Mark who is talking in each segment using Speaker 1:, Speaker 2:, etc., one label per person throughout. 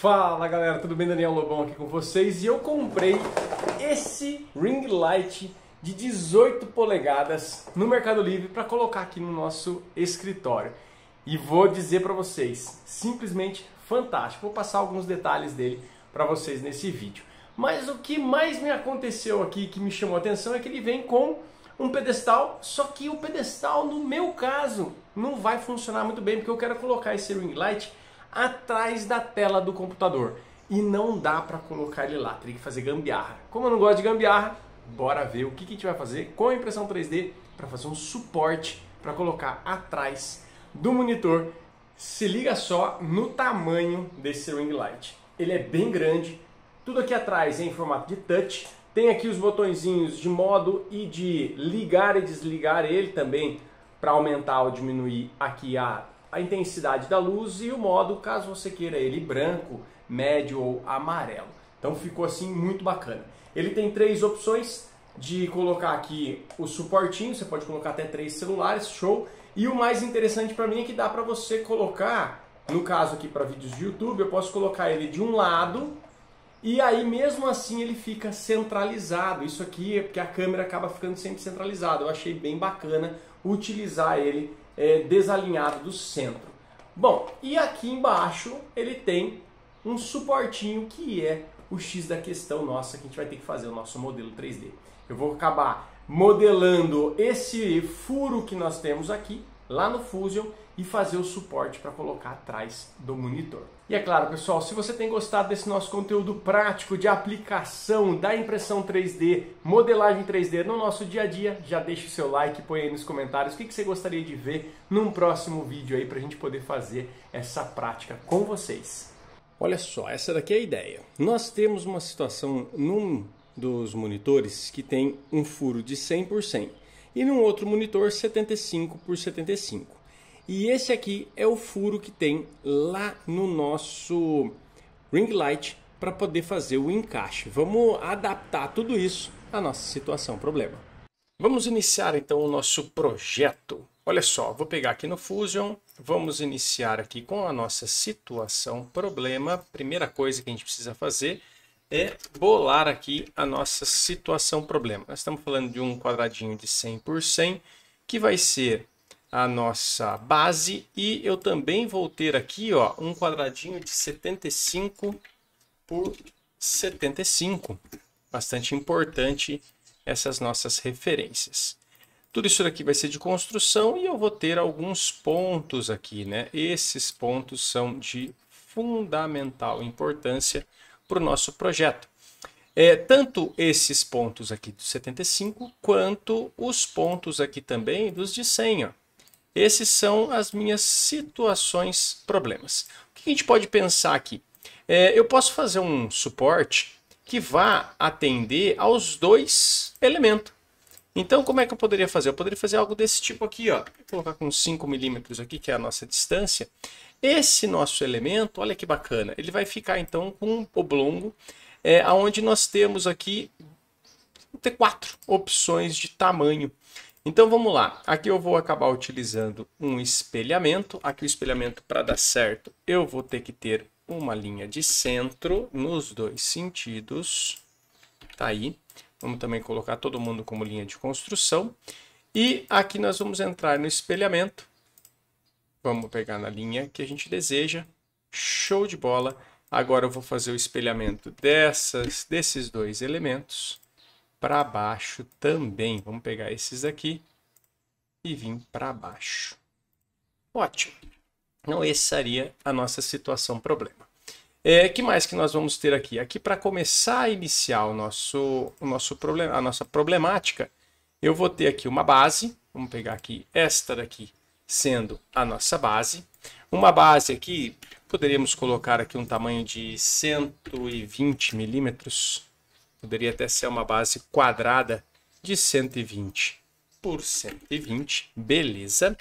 Speaker 1: Fala galera, tudo bem? Daniel Lobão aqui com vocês e eu comprei esse ring light de 18 polegadas no Mercado Livre para colocar aqui no nosso escritório. E vou dizer para vocês, simplesmente fantástico. Vou passar alguns detalhes dele para vocês nesse vídeo. Mas o que mais me aconteceu aqui que me chamou a atenção é que ele vem com um pedestal, só que o pedestal no meu caso não vai funcionar muito bem porque eu quero colocar esse ring light atrás da tela do computador. E não dá para colocar ele lá, teria que fazer gambiarra. Como eu não gosto de gambiarra, bora ver o que, que a gente vai fazer com a impressão 3D para fazer um suporte para colocar atrás do monitor. Se liga só no tamanho desse ring light. Ele é bem grande, tudo aqui atrás é em formato de touch. Tem aqui os botõezinhos de modo e de ligar e desligar ele também para aumentar ou diminuir aqui a a intensidade da luz e o modo, caso você queira ele branco, médio ou amarelo. Então ficou assim muito bacana. Ele tem três opções de colocar aqui o suportinho, você pode colocar até três celulares, show. E o mais interessante para mim é que dá para você colocar, no caso aqui para vídeos de YouTube, eu posso colocar ele de um lado e aí mesmo assim ele fica centralizado. Isso aqui é porque a câmera acaba ficando sempre centralizada. Eu achei bem bacana utilizar ele é, desalinhado do centro. Bom, e aqui embaixo ele tem um suportinho que é o X da questão nossa que a gente vai ter que fazer o nosso modelo 3D. Eu vou acabar modelando esse furo que nós temos aqui lá no Fusion e fazer o suporte para colocar atrás do monitor. E é claro, pessoal, se você tem gostado desse nosso conteúdo prático de aplicação da impressão 3D, modelagem 3D no nosso dia a dia, já deixa o seu like, põe aí nos comentários o que, você gostaria de ver num próximo vídeo aí para a gente poder fazer essa prática com vocês. Olha só, essa daqui é a ideia. Nós temos uma situação num dos monitores que tem um furo de 100% e num outro monitor 75 por 75. E esse aqui é o furo que tem lá no nosso ring light para poder fazer o encaixe. Vamos adaptar tudo isso à nossa situação problema. Vamos iniciar então o nosso projeto. Olha só, vou pegar aqui no Fusion, vamos iniciar aqui com a nossa situação problema. Primeira coisa que a gente precisa fazer é bolar aqui a nossa situação problema. Nós estamos falando de um quadradinho de 100 por 100, que vai ser a nossa base e eu também vou ter aqui ó, um quadradinho de 75 por 75. Bastante importante essas nossas referências. Tudo isso daqui vai ser de construção e eu vou ter alguns pontos aqui, né? Esses pontos são de fundamental importância para o nosso projeto. É, tanto esses pontos aqui de 75, quanto os pontos aqui também dos de 100, ó. Esses são as minhas situações, problemas. O que a gente pode pensar aqui? É, eu posso fazer um suporte que vá atender aos dois elementos. Então, como é que eu poderia fazer? Eu poderia fazer algo desse tipo aqui, ó. Vou colocar com 5 milímetros aqui, que é a nossa distância. Esse nosso elemento, olha que bacana, ele vai ficar então com um oblongo, é, onde nós temos aqui ter quatro opções de tamanho. Então vamos lá, aqui eu vou acabar utilizando um espelhamento, aqui o espelhamento para dar certo eu vou ter que ter uma linha de centro nos dois sentidos, tá aí. Vamos também colocar todo mundo como linha de construção. E aqui nós vamos entrar no espelhamento, vamos pegar na linha que a gente deseja, show de bola. Agora eu vou fazer o espelhamento dessas, desses dois elementos para baixo também. Vamos pegar esses aqui e vir para baixo. Ótimo. Então, essa seria a nossa situação problema. É, que mais que nós vamos ter aqui? Aqui para começar a iniciar o nosso, o nosso problema, a nossa problemática, eu vou ter aqui uma base. Vamos pegar aqui esta daqui sendo a nossa base. Uma base aqui, poderíamos colocar aqui um tamanho de 120 milímetros Poderia até ser uma base quadrada de 120 por 120, beleza?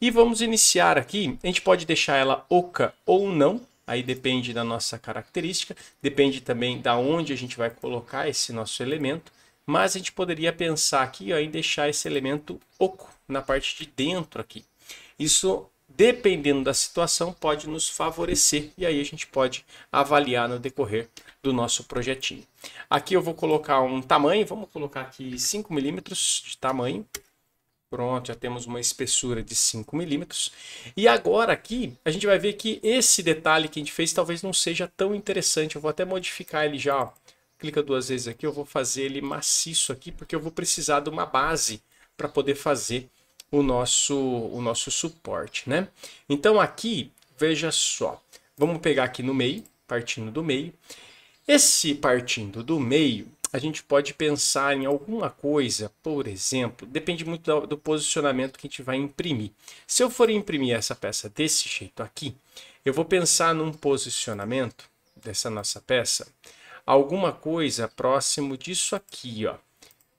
Speaker 1: E vamos iniciar aqui, a gente pode deixar ela oca ou não, aí depende da nossa característica, depende também da onde a gente vai colocar esse nosso elemento, mas a gente poderia pensar aqui ó, em deixar esse elemento oco na parte de dentro aqui. Isso, dependendo da situação, pode nos favorecer e aí a gente pode avaliar no decorrer do nosso projetinho. Aqui eu vou colocar um tamanho, vamos colocar aqui 5 milímetros de tamanho. Pronto, já temos uma espessura de 5 milímetros. E agora aqui, a gente vai ver que esse detalhe que a gente fez talvez não seja tão interessante. Eu vou até modificar ele já, ó. Clica duas vezes aqui, eu vou fazer ele maciço aqui, porque eu vou precisar de uma base para poder fazer o nosso, o nosso suporte, né? Então aqui, veja só. Vamos pegar aqui no meio, partindo do meio. Esse partindo do meio, a gente pode pensar em alguma coisa, por exemplo, depende muito do, do posicionamento que a gente vai imprimir. Se eu for imprimir essa peça desse jeito aqui, eu vou pensar num posicionamento dessa nossa peça, alguma coisa próximo disso aqui, ó.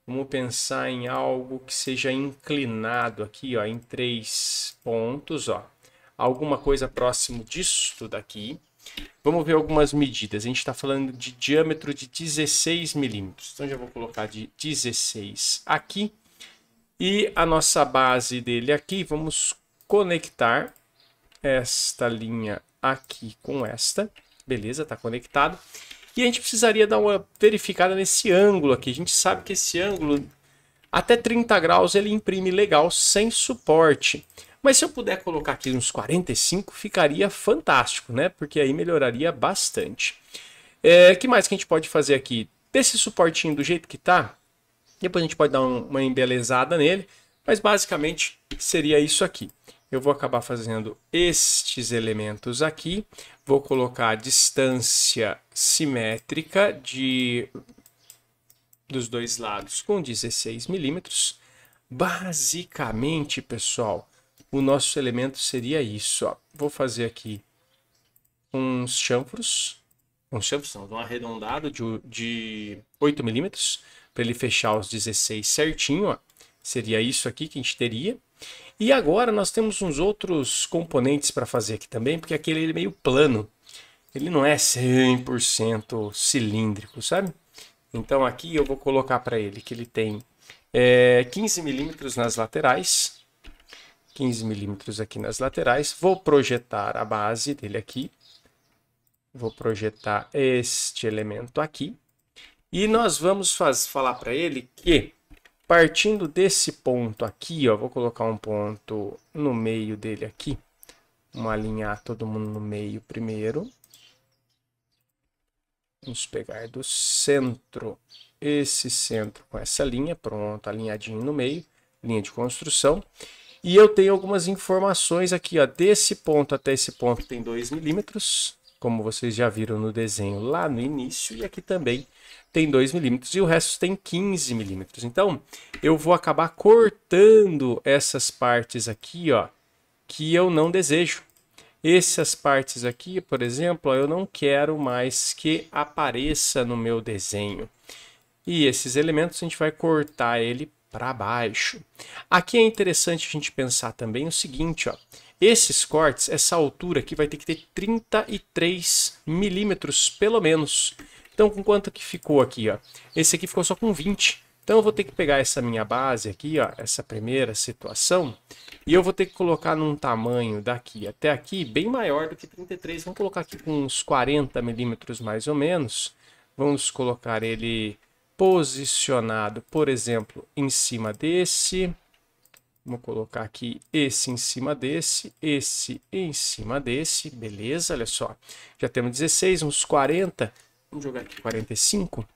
Speaker 1: Vamos pensar em algo que seja inclinado aqui, ó, em três pontos, ó. Alguma coisa próximo disso daqui. Vamos ver algumas medidas. A gente está falando de diâmetro de 16 milímetros. Então já vou colocar de 16 aqui. E a nossa base dele aqui, vamos conectar esta linha aqui com esta. Beleza, está conectado. E a gente precisaria dar uma verificada nesse ângulo aqui. A gente sabe que esse ângulo, até 30 graus, ele imprime legal, sem suporte. Mas se eu puder colocar aqui uns 45, ficaria fantástico, né? Porque aí melhoraria bastante. É, que mais que a gente pode fazer aqui? Desse suportinho do jeito que tá, depois a gente pode dar um, uma embelezada nele, mas basicamente seria isso aqui. Eu vou acabar fazendo estes elementos aqui, vou colocar a distância simétrica de dos dois lados com 16 milímetros. Basicamente, pessoal, o nosso elemento seria isso. Ó. Vou fazer aqui uns chanfros, uns chanfros não, um arredondado de, de 8 milímetros, para ele fechar os 16 certinho. Ó. Seria isso aqui que a gente teria. E agora nós temos uns outros componentes para fazer aqui também, porque aquele ele é meio plano. Ele não é 100% cilíndrico, sabe? Então aqui eu vou colocar para ele que ele tem é, eh, 15 milímetros nas laterais, 15 milímetros aqui nas laterais. Vou projetar a base dele aqui. Vou projetar este elemento aqui. E nós vamos faz, falar para ele que, partindo desse ponto aqui, ó, vou colocar um ponto no meio dele aqui. Vamos alinhar todo mundo no meio primeiro. Vamos pegar do centro, esse centro com essa linha, pronto, alinhadinho no meio, linha de construção. E eu tenho algumas informações aqui, ó. Desse ponto até esse ponto tem 2 milímetros, como vocês já viram no desenho lá no início. E aqui também tem 2 milímetros e o resto tem 15 milímetros. Então, eu vou acabar cortando essas partes aqui, ó, que eu não desejo. Essas partes aqui, por exemplo, eu não quero mais que apareça no meu desenho. E esses elementos a gente vai cortar ele para baixo. Aqui é interessante a gente pensar também o seguinte, ó. Esses cortes, essa altura aqui vai ter que ter 33 milímetros, pelo menos. Então, com quanto que ficou aqui, ó? Esse aqui ficou só com 20. Então, eu vou ter que pegar essa minha base aqui, ó, essa primeira situação, e eu vou ter que colocar num tamanho daqui até aqui, bem maior do que 33. Vamos colocar aqui com uns 40 milímetros, mais ou menos. Vamos colocar ele posicionado, por exemplo, em cima desse. Vou colocar aqui esse em cima desse, esse em cima desse, beleza? Olha só, já temos 16, uns 40, vamos jogar aqui 45.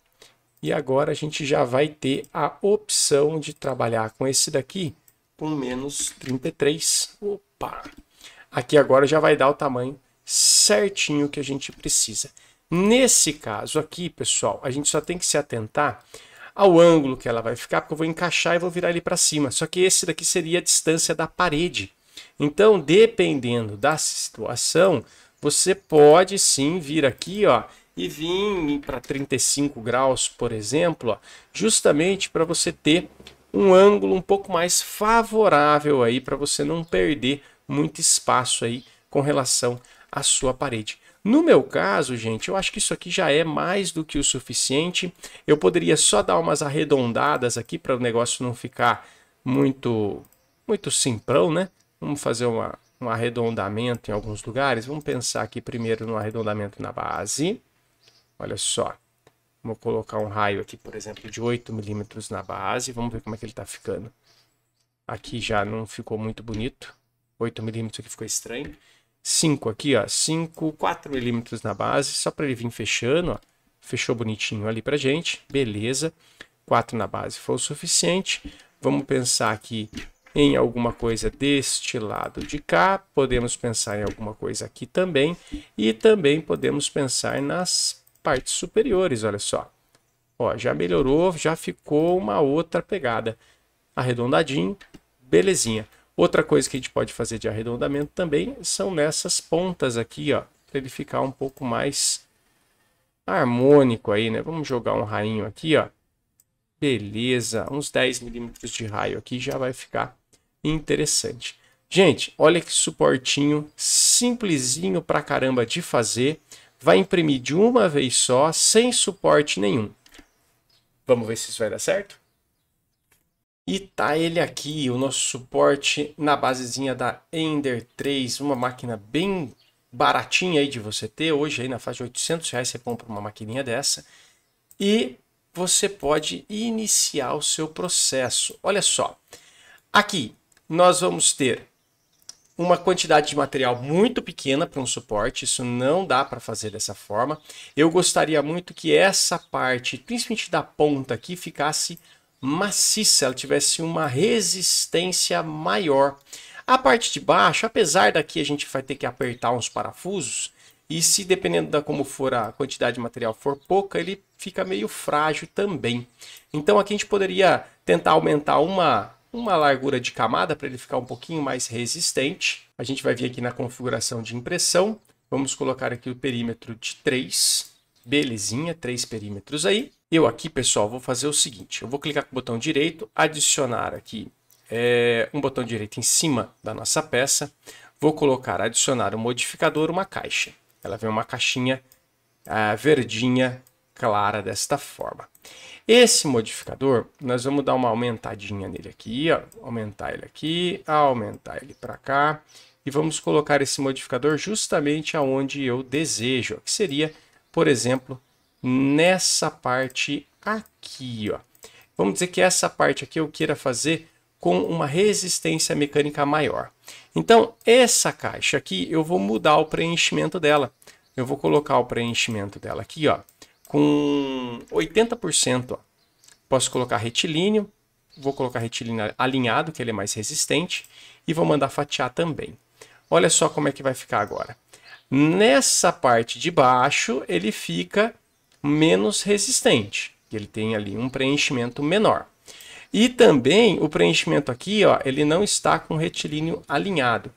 Speaker 1: E agora a gente já vai ter a opção de trabalhar com esse daqui com menos 33. Opa! Aqui agora já vai dar o tamanho certinho que a gente precisa. Nesse caso aqui, pessoal, a gente só tem que se atentar ao ângulo que ela vai ficar, porque eu vou encaixar e vou virar ele para cima. Só que esse daqui seria a distância da parede. Então, dependendo da situação, você pode sim vir aqui ó, e vir para 35 graus, por exemplo, ó, justamente para você ter um ângulo um pouco mais favorável aí para você não perder muito espaço aí com relação à sua parede. No meu caso, gente, eu acho que isso aqui já é mais do que o suficiente. Eu poderia só dar umas arredondadas aqui para o negócio não ficar muito muito simplão, né? Vamos fazer uma, um arredondamento em alguns lugares. Vamos pensar aqui primeiro no arredondamento na base. Olha só. Vou colocar um raio aqui, por exemplo, de 8 milímetros na base. Vamos ver como é que ele está ficando. Aqui já não ficou muito bonito. 8 milímetros aqui ficou estranho. 5 aqui, ó, 5, 4 milímetros na base, só para ele vir fechando, ó. Fechou bonitinho ali para gente, beleza. 4 na base foi o suficiente. Vamos pensar aqui em alguma coisa deste lado de cá, podemos pensar em alguma coisa aqui também, e também podemos pensar nas partes superiores, olha só. Ó, já melhorou, já ficou uma outra pegada. Arredondadinho, belezinha. Outra coisa que a gente pode fazer de arredondamento também são nessas pontas aqui, ó, para ele ficar um pouco mais harmônico aí, né? Vamos jogar um rainho aqui, ó. Beleza, uns 10 milímetros de raio aqui já vai ficar interessante. Gente, olha que suportinho simplesinho pra caramba de fazer. Vai imprimir de uma vez só, sem suporte nenhum. Vamos ver se isso vai dar certo? E tá ele aqui, o nosso suporte na basezinha da Ender 3, uma máquina bem baratinha aí de você ter. Hoje aí na faixa de 800 reais você compra uma maquininha dessa. E você pode iniciar o seu processo. Olha só, aqui nós vamos ter uma quantidade de material muito pequena para um suporte, isso não dá para fazer dessa forma. Eu gostaria muito que essa parte, principalmente da ponta aqui, ficasse maciça, ela tivesse uma resistência maior. A parte de baixo, apesar daqui a gente vai ter que apertar uns parafusos, e se dependendo da como for a quantidade de material for pouca, ele fica meio frágil também. Então aqui a gente poderia tentar aumentar uma, uma largura de camada para ele ficar um pouquinho mais resistente. A gente vai vir aqui na configuração de impressão. Vamos colocar aqui o perímetro de 3. Belezinha, três perímetros aí. Eu aqui, pessoal, vou fazer o seguinte. Eu vou clicar com o botão direito, adicionar aqui é, um botão direito em cima da nossa peça. Vou colocar, adicionar um modificador, uma caixa. Ela vem uma caixinha ah, verdinha clara desta forma. Esse modificador, nós vamos dar uma aumentadinha nele aqui, ó, aumentar ele aqui, aumentar ele para cá, e vamos colocar esse modificador justamente aonde eu desejo, que seria por exemplo, nessa parte aqui. Ó. Vamos dizer que essa parte aqui eu queira fazer com uma resistência mecânica maior. Então, essa caixa aqui, eu vou mudar o preenchimento dela. Eu vou colocar o preenchimento dela aqui, ó, com 80%. Ó. Posso colocar retilíneo, vou colocar retilíneo alinhado, que ele é mais resistente, e vou mandar fatiar também. Olha só como é que vai ficar agora. Nessa parte de baixo, ele fica menos resistente. Ele tem ali um preenchimento menor. E também o preenchimento aqui, ó, ele não está com o retilíneo alinhado.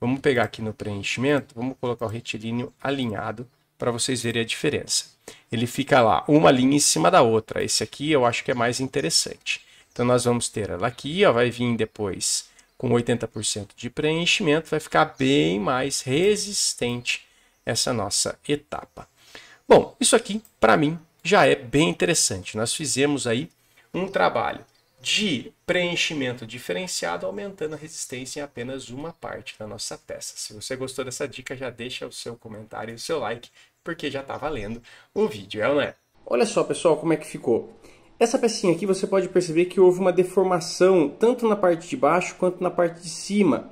Speaker 1: Vamos pegar aqui no preenchimento, vamos colocar o retilíneo alinhado para vocês verem a diferença. Ele fica lá, uma linha em cima da outra. Esse aqui eu acho que é mais interessante. Então nós vamos ter ela aqui, ó, vai vir depois com 80% de preenchimento, vai ficar bem mais resistente essa nossa etapa. Bom, isso aqui, para mim, já é bem interessante. Nós fizemos aí um trabalho de preenchimento diferenciado, aumentando a resistência em apenas uma parte da nossa peça. Se você gostou dessa dica, já deixa o seu comentário e o seu like, porque já está valendo o vídeo, é ou não é? Olha só, pessoal, como é que ficou. Essa pecinha aqui você pode perceber que houve uma deformação tanto na parte de baixo quanto na parte de cima.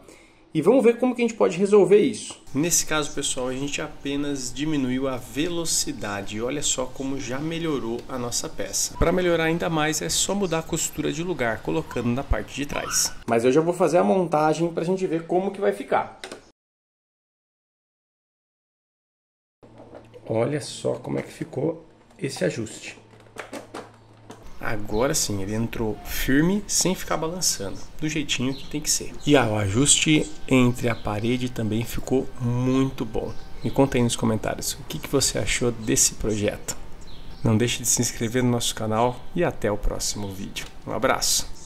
Speaker 1: E vamos ver como que a gente pode resolver isso. Nesse caso, pessoal, a gente apenas diminuiu a velocidade e olha só como já melhorou a nossa peça. Para melhorar ainda mais é só mudar a costura de lugar, colocando na parte de trás. Mas eu já vou fazer a montagem para a gente ver como que vai ficar. Olha só como é que ficou esse ajuste. Agora sim, ele entrou firme sem ficar balançando, do jeitinho que tem que ser. E ah, o ajuste entre a parede também ficou muito bom. Me conta aí nos comentários o que, que você achou desse projeto. Não deixe de se inscrever no nosso canal e até o próximo vídeo. Um abraço!